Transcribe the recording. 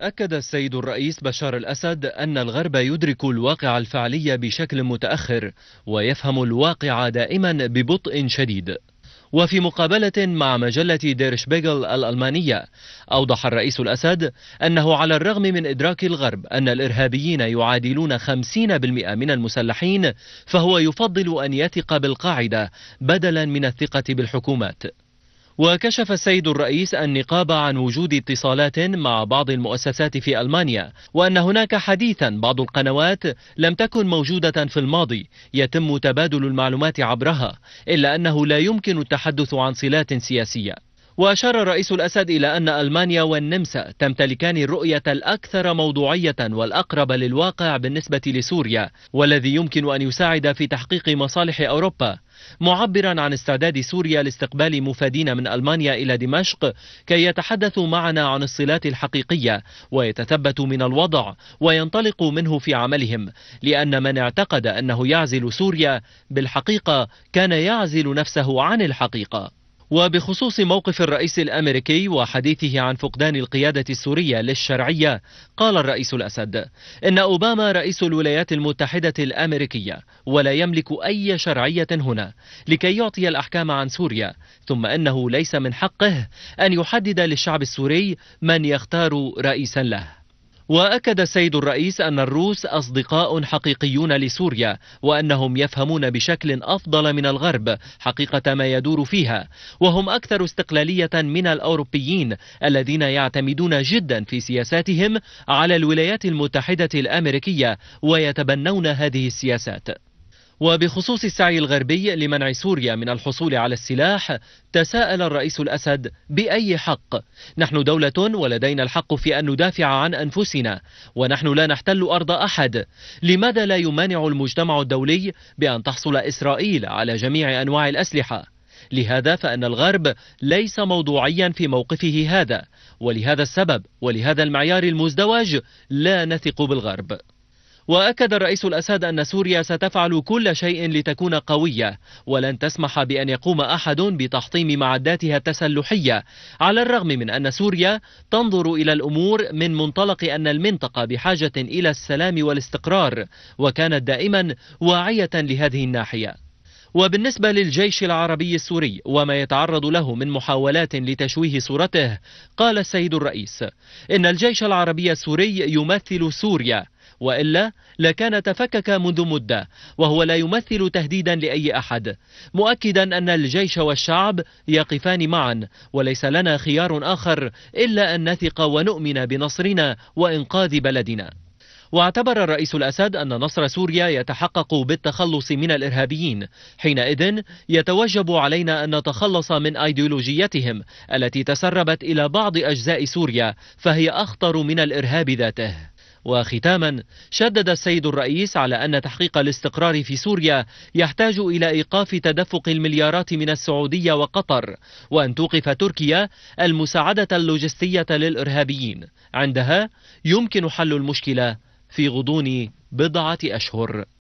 أكد السيد الرئيس بشار الأسد أن الغرب يدرك الواقع الفعلي بشكل متأخر ويفهم الواقع دائما ببطء شديد وفي مقابلة مع مجلة ديرش بيغل الألمانية أوضح الرئيس الأسد أنه على الرغم من إدراك الغرب أن الإرهابيين يعادلون 50% من المسلحين فهو يفضل أن يثق بالقاعدة بدلا من الثقة بالحكومات وكشف السيد الرئيس النقاب عن وجود اتصالات مع بعض المؤسسات في ألمانيا وأن هناك حديثا بعض القنوات لم تكن موجودة في الماضي يتم تبادل المعلومات عبرها إلا أنه لا يمكن التحدث عن صلات سياسية وأشار الرئيس الأسد إلى أن ألمانيا والنمسا تمتلكان الرؤية الأكثر موضوعية والأقرب للواقع بالنسبة لسوريا والذي يمكن أن يساعد في تحقيق مصالح أوروبا معبرا عن استعداد سوريا لاستقبال مفادين من ألمانيا إلى دمشق كي يتحدثوا معنا عن الصلات الحقيقية ويتثبتوا من الوضع وينطلقوا منه في عملهم لأن من اعتقد أنه يعزل سوريا بالحقيقة كان يعزل نفسه عن الحقيقة وبخصوص موقف الرئيس الامريكي وحديثه عن فقدان القياده السوريه للشرعيه قال الرئيس الاسد ان اوباما رئيس الولايات المتحده الامريكيه ولا يملك اي شرعيه هنا لكي يعطي الاحكام عن سوريا ثم انه ليس من حقه ان يحدد للشعب السوري من يختار رئيسا له وأكد السيد الرئيس أن الروس أصدقاء حقيقيون لسوريا وأنهم يفهمون بشكل أفضل من الغرب حقيقة ما يدور فيها وهم أكثر استقلالية من الأوروبيين الذين يعتمدون جدا في سياساتهم على الولايات المتحدة الأمريكية ويتبنون هذه السياسات وبخصوص السعي الغربي لمنع سوريا من الحصول على السلاح تساءل الرئيس الأسد بأي حق نحن دولة ولدينا الحق في أن ندافع عن أنفسنا ونحن لا نحتل أرض أحد لماذا لا يمانع المجتمع الدولي بأن تحصل إسرائيل على جميع أنواع الأسلحة لهذا فأن الغرب ليس موضوعيا في موقفه هذا ولهذا السبب ولهذا المعيار المزدوج لا نثق بالغرب وأكد الرئيس الأسد أن سوريا ستفعل كل شيء لتكون قوية ولن تسمح بأن يقوم أحد بتحطيم معداتها التسلحية على الرغم من أن سوريا تنظر إلى الأمور من منطلق أن المنطقة بحاجة إلى السلام والاستقرار وكانت دائما واعية لهذه الناحية وبالنسبة للجيش العربي السوري وما يتعرض له من محاولات لتشويه صورته قال السيد الرئيس إن الجيش العربي السوري يمثل سوريا وإلا لكان تفكك منذ مدة وهو لا يمثل تهديدا لأي أحد مؤكدا أن الجيش والشعب يقفان معا وليس لنا خيار آخر إلا أن نثق ونؤمن بنصرنا وإنقاذ بلدنا واعتبر الرئيس الأسد أن نصر سوريا يتحقق بالتخلص من الإرهابيين حينئذ يتوجب علينا أن نتخلص من أيديولوجيتهم التي تسربت إلى بعض أجزاء سوريا فهي أخطر من الإرهاب ذاته وختاما شدد السيد الرئيس على أن تحقيق الاستقرار في سوريا يحتاج إلى إيقاف تدفق المليارات من السعودية وقطر وأن توقف تركيا المساعدة اللوجستية للإرهابيين عندها يمكن حل المشكلة في غضون بضعة أشهر